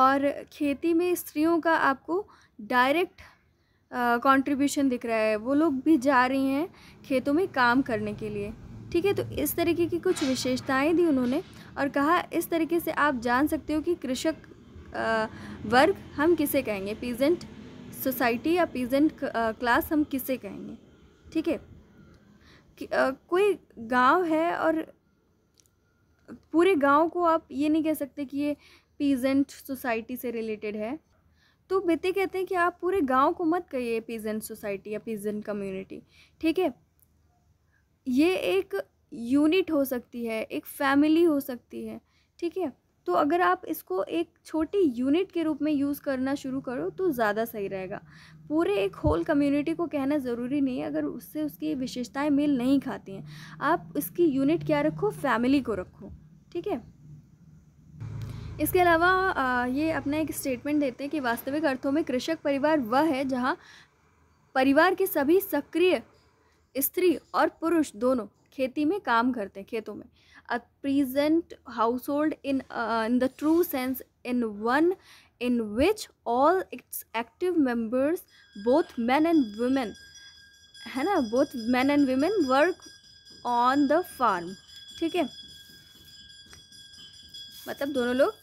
और खेती में स्त्रियों का आपको डायरेक्ट कंट्रीब्यूशन दिख रहा है वो लोग भी जा रही हैं खेतों में काम करने के लिए ठीक है तो इस तरीके की कुछ विशेषताएं दी उन्होंने और कहा इस तरीके से आप जान सकते हो कि कृषक वर्ग हम किसे कहेंगे पीजेंट सोसाइटी या पीजेंट क्लास हम किसे कहेंगे ठीक है कोई गांव है और पूरे गांव को आप ये नहीं कह सकते कि ये पीजेंट सोसाइटी से रिलेटेड है तो बेटे कहते हैं कि आप पूरे गांव को मत कहिए पीजेंट सोसाइटी या पीजन कम्युनिटी ठीक है ये एक यूनिट हो सकती है एक फैमिली हो सकती है ठीक है तो अगर आप इसको एक छोटी यूनिट के रूप में यूज़ करना शुरू करो तो ज़्यादा सही रहेगा पूरे एक होल कम्युनिटी को कहना ज़रूरी नहीं है अगर उससे उसकी विशेषताएं मेल नहीं खाती हैं आप इसकी यूनिट क्या रखो फैमिली को रखो ठीक है इसके अलावा ये अपना एक स्टेटमेंट देते हैं कि वास्तविक अर्थों में कृषक परिवार वह है जहाँ परिवार के सभी सक्रिय स्त्री और पुरुष दोनों खेती में काम करते हैं खेतों में a peasant household in in the true sense in one in which all its active members both man and women है ना both man and women work on the farm ठीक है मतलब दोनों लोग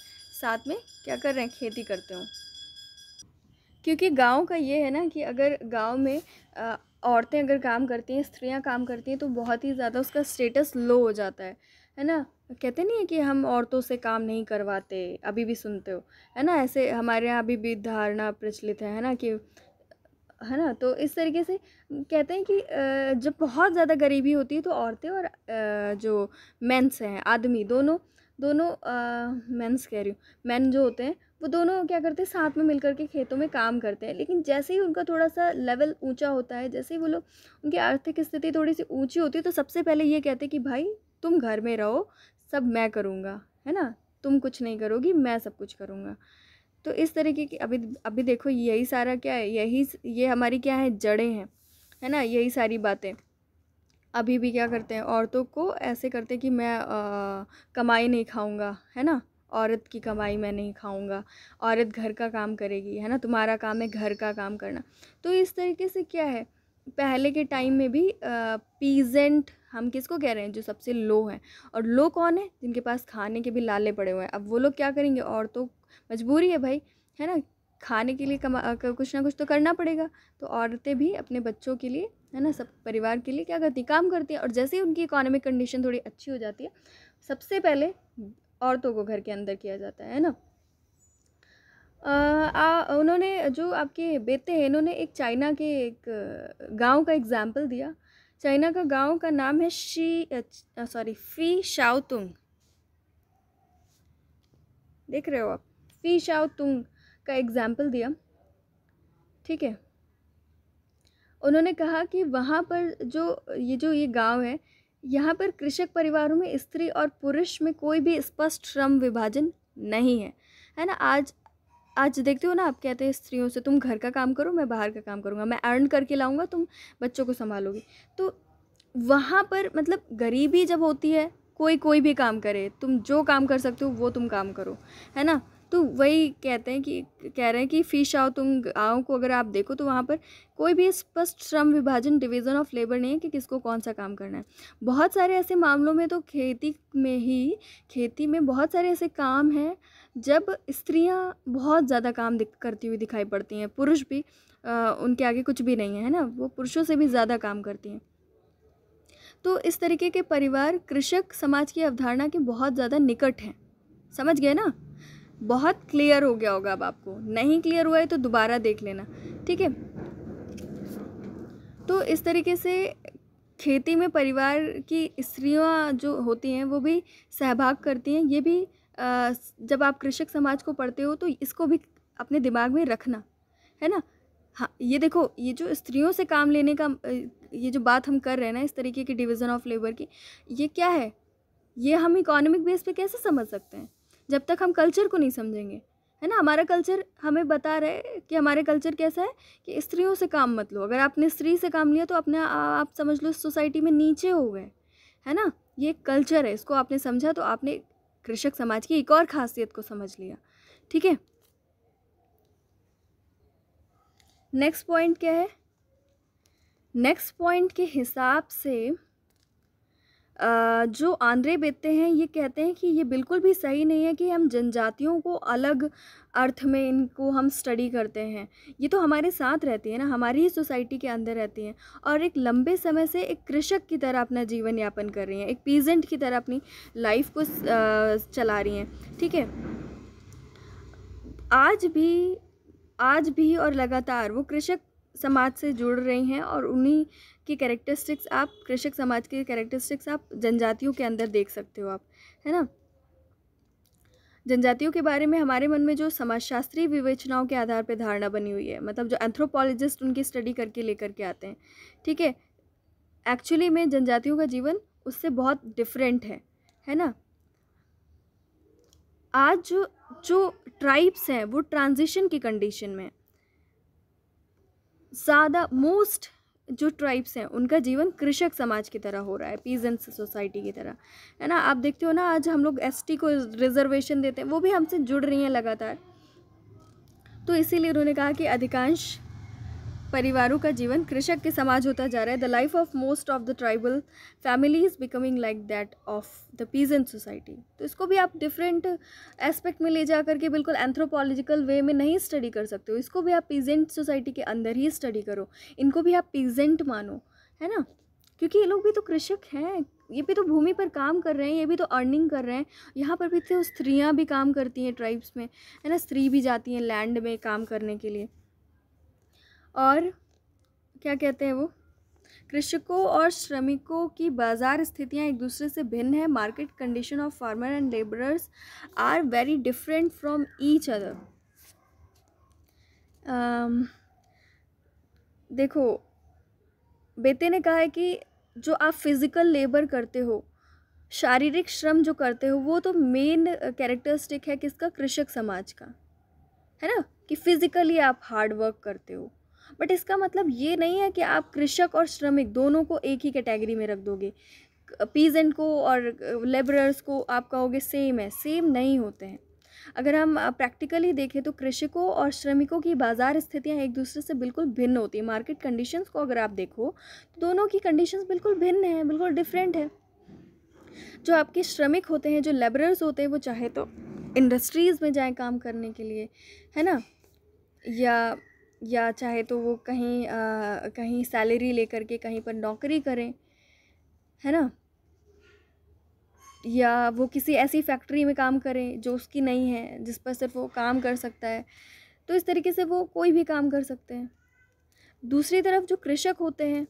साथ में क्या कर रहे हैं खेती करते हूँ क्योंकि गांव का ये है ना कि अगर गांव में औरतें अगर काम करती हैं स्त्रियां काम करती हैं तो बहुत ही ज़्यादा उसका स्टेटस लो हो जाता है है ना कहते नहीं है कि हम औरतों से काम नहीं करवाते अभी भी सुनते हो है ना ऐसे हमारे यहाँ अभी भी धारणा प्रचलित है है ना कि है ना तो इस तरीके से कहते हैं कि जब बहुत ज़्यादा गरीबी होती है तो औरतें और जो मेंस हैं आदमी दोनों दोनों मेंस कह रही हूँ मैन जो होते हैं वो दोनों क्या करते हैं साथ में मिलकर के खेतों में काम करते हैं लेकिन जैसे ही उनका थोड़ा सा लेवल ऊंचा होता है जैसे ही वो लोग उनकी आर्थिक स्थिति थोड़ी सी ऊंची होती है तो सबसे पहले ये कहते हैं कि भाई तुम घर में रहो सब मैं करूँगा है ना तुम कुछ नहीं करोगी मैं सब कुछ करूँगा तो इस तरीके की अभी अभी देखो यही सारा क्या है यही ये हमारी क्या है जड़ें हैं है ना यही सारी बातें अभी भी क्या करते हैं औरतों को ऐसे करते हैं कि मैं आ, कमाई नहीं खाऊंगा है ना औरत की कमाई मैं नहीं खाऊंगा औरत घर का काम करेगी है ना तुम्हारा काम है घर का काम करना तो इस तरीके से क्या है पहले के टाइम में भी पीजेंट हम किसको कह रहे हैं जो सबसे लो हैं और लो कौन है जिनके पास खाने के भी लाले पड़े हुए हैं अब वो लोग क्या करेंगे औरतों मजबूरी है भाई है ना खाने के लिए कमा कुछ ना कुछ तो करना पड़ेगा तो औरतें भी अपने बच्चों के लिए है ना सब परिवार के लिए क्या करती है काम करती है और जैसे ही उनकी इकोनॉमिक कंडीशन थोड़ी अच्छी हो जाती है सबसे पहले औरतों को घर के अंदर किया जाता है ना आ, उन्होंने जो आपके बेटे हैं इन्होंने एक चाइना के एक गांव का एग्जाम्पल दिया चाइना का गांव का नाम है शी सॉरी फी तुंग देख रहे हो आप फी तुंग का एग्जाम्पल दिया ठीक है उन्होंने कहा कि वहाँ पर जो ये जो ये गांव है यहाँ पर कृषक परिवारों में स्त्री और पुरुष में कोई भी स्पष्ट श्रम विभाजन नहीं है है ना आज आज देखते हो ना आप कहते हैं स्त्रियों से तुम घर का काम करो मैं बाहर का काम करूँगा मैं अर्न करके लाऊँगा तुम बच्चों को संभालोगी तो वहाँ पर मतलब गरीबी जब होती है कोई कोई भी काम करे तुम जो काम कर सकते हो वो तुम काम करो है ना तो वही कहते हैं कि कह रहे हैं कि फ़िश आओ तुम आओ को अगर आप देखो तो वहाँ पर कोई भी स्पष्ट श्रम विभाजन डिवीज़न ऑफ लेबर नहीं है कि किसको कौन सा काम करना है बहुत सारे ऐसे मामलों में तो खेती में ही खेती में बहुत सारे ऐसे काम हैं जब स्त्रियाँ बहुत ज़्यादा काम करती हुई दिखाई पड़ती हैं पुरुष भी आ, उनके आगे कुछ भी नहीं है, है ना वो पुरुषों से भी ज़्यादा काम करती हैं तो इस तरीके के परिवार कृषक समाज की अवधारणा के बहुत ज़्यादा निकट हैं समझ गए ना बहुत क्लियर हो गया होगा अब आपको नहीं क्लियर हुआ है तो दोबारा देख लेना ठीक है तो इस तरीके से खेती में परिवार की स्त्रियाँ जो होती हैं वो भी सहभाग करती हैं ये भी जब आप कृषक समाज को पढ़ते हो तो इसको भी अपने दिमाग में रखना है ना हाँ ये देखो ये जो स्त्रियों से काम लेने का ये जो बात हम कर रहे हैं ना इस तरीके की डिवीज़न ऑफ लेबर की ये क्या है ये हम इकोनॉमिक बेस पे कैसे समझ सकते हैं जब तक हम कल्चर को नहीं समझेंगे है ना हमारा कल्चर हमें बता रहा है कि हमारे कल्चर कैसा है कि स्त्रियों से काम मत लो अगर आपने स्त्री से काम लिया तो अपने आप समझ लो सोसाइटी में नीचे हो गए है ना ये कल्चर है इसको आपने समझा तो आपने कृषक समाज की एक और खासियत को समझ लिया ठीक है नेक्स्ट पॉइंट क्या है नेक्स्ट पॉइंट के हिसाब से जो आंद्रे बेचते हैं ये कहते हैं कि ये बिल्कुल भी सही नहीं है कि हम जनजातियों को अलग अर्थ में इनको हम स्टडी करते हैं ये तो हमारे साथ रहती है ना हमारी ही सोसाइटी के अंदर रहती हैं और एक लंबे समय से एक कृषक की तरह अपना जीवन यापन कर रही हैं एक पीजेंट की तरह अपनी लाइफ को चला रही हैं ठीक है आज भी आज भी और लगातार वो कृषक समाज से जुड़ रही हैं और उन्हीं की कैरेक्टरिस्टिक्स आप कृषक समाज की कैरेक्टरिस्टिक्स आप जनजातियों के अंदर देख सकते हो आप है ना जनजातियों के बारे में हमारे मन में जो समाजशास्त्रीय विवेचनाओं के आधार पर धारणा बनी हुई है मतलब जो एंथ्रोपोलॉजिस्ट उनकी स्टडी करके लेकर के आते हैं ठीक है एक्चुअली में जनजातियों का जीवन उससे बहुत डिफरेंट है है ना आज जो जो ट्राइब्स हैं वो ट्रांजिशन की कंडीशन में ज़्यादा मोस्ट जो ट्राइब्स हैं उनका जीवन कृषक समाज की तरह हो रहा है पीजेंट्स सोसाइटी की तरह है ना आप देखते हो ना आज हम लोग एसटी को रिजर्वेशन देते हैं वो भी हमसे जुड़ रही हैं लगातार तो इसीलिए उन्होंने कहा कि अधिकांश परिवारों का जीवन कृषक के समाज होता जा रहा है the life of most of the tribal family is becoming like that of the peasant society तो इसको भी आप डिफरेंट एस्पेक्ट में ले जा करके बिल्कुल एंथ्रोपोलॉजिकल वे में नहीं स्टडी कर सकते हो इसको भी आप पीजेंट सोसाइटी के अंदर ही स्टडी करो इनको भी आप पीजेंट मानो है ना क्योंकि ये लोग भी तो कृषक हैं ये भी तो भूमि पर काम कर रहे हैं ये भी तो अर्निंग कर रहे हैं यहाँ पर भी तो स्त्रियाँ भी काम करती हैं ट्राइब्स में है ना स्त्री भी जाती हैं लैंड में काम करने के लिए और क्या कहते हैं वो कृषकों और श्रमिकों की बाज़ार स्थितियाँ एक दूसरे से भिन्न है market condition of farmer and labourers are very different from each other देखो बेटे ने कहा है कि जो आप फिज़िकल लेबर करते हो शारीरिक श्रम जो करते हो वो तो मेन कैरेक्टरिस्टिक है किसका कृषक समाज का है ना कि फिज़िकली आप हार्ड वर्क करते हो बट इसका मतलब ये नहीं है कि आप कृषक और श्रमिक दोनों को एक ही कैटेगरी में रख दोगे पीजेंट को और लेबरर्स को आप कहोगे सेम है सेम नहीं होते हैं अगर हम प्रैक्टिकली देखें तो कृषकों और श्रमिकों की बाज़ार स्थितियाँ एक दूसरे से बिल्कुल भिन्न होती हैं मार्केट कंडीशंस को अगर आप देखो तो दोनों की कंडीशंस बिल्कुल भिन्न हैं बिल्कुल डिफरेंट है जो आपके श्रमिक होते हैं जो लेबरर्स होते हैं वो चाहे तो इंडस्ट्रीज़ में जाएँ काम करने के लिए है ना या या चाहे तो वो कहीं आ, कहीं सैलरी लेकर के कहीं पर नौकरी करें है ना या वो किसी ऐसी फैक्ट्री में काम करें जो उसकी नहीं है जिस पर सिर्फ वो काम कर सकता है तो इस तरीके से वो कोई भी काम कर सकते हैं दूसरी तरफ जो कृषक होते हैं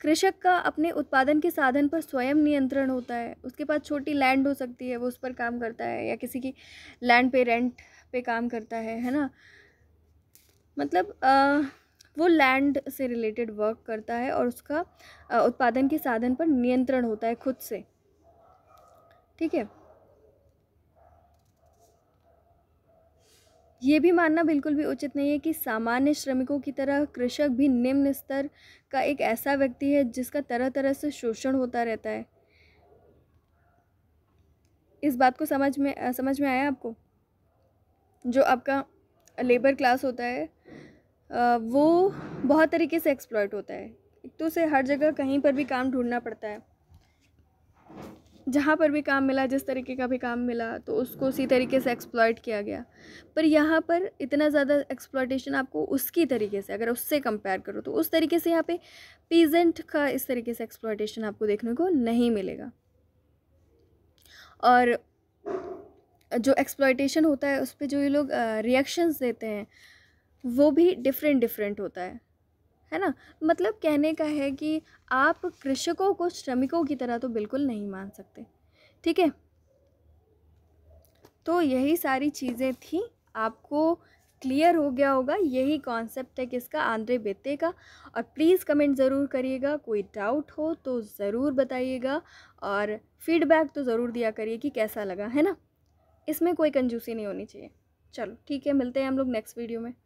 कृषक का अपने उत्पादन के साधन पर स्वयं नियंत्रण होता है उसके पास छोटी लैंड हो सकती है वो उस पर काम करता है या किसी की लैंड पे रेंट पे काम करता है है ना मतलब वो लैंड से रिलेटेड वर्क करता है और उसका उत्पादन के साधन पर नियंत्रण होता है खुद से ठीक है ये भी मानना बिल्कुल भी उचित नहीं है कि सामान्य श्रमिकों की तरह कृषक भी निम्न स्तर का एक ऐसा व्यक्ति है जिसका तरह तरह से शोषण होता रहता है इस बात को समझ में समझ में आया आपको जो आपका लेबर क्लास होता है वो बहुत तरीके से एक्सप्लॉयट होता है एक तो उसे हर जगह कहीं पर भी काम ढूंढना पड़ता है जहाँ पर भी काम मिला जिस तरीके का भी काम मिला तो उसको उसी तरीके से एक्सप्लॉयट किया गया पर यहाँ पर इतना ज़्यादा एक्सप्लॉयटेशन आपको उसकी तरीके से अगर उससे कंपेयर करो तो उस तरीके से यहाँ पे पीजेंट का इस तरीके से एक्सप्लॉयटेशन आपको देखने को नहीं मिलेगा और जो एक्सप्लॉयटेशन होता है उस पर जो ये लोग रिएक्शंस देते हैं वो भी डिफरेंट डिफरेंट होता है है ना मतलब कहने का है कि आप कृषकों को श्रमिकों की तरह तो बिल्कुल नहीं मान सकते ठीक है तो यही सारी चीज़ें थी आपको क्लियर हो गया होगा यही कॉन्सेप्ट है किसका आंद्रे बेते का और प्लीज़ कमेंट ज़रूर करिएगा कोई डाउट हो तो ज़रूर बताइएगा और फीडबैक तो ज़रूर दिया करिए कि कैसा लगा है ना इसमें कोई कंजूसी नहीं होनी चाहिए चलो ठीक है मिलते हैं हम लोग नेक्स्ट वीडियो में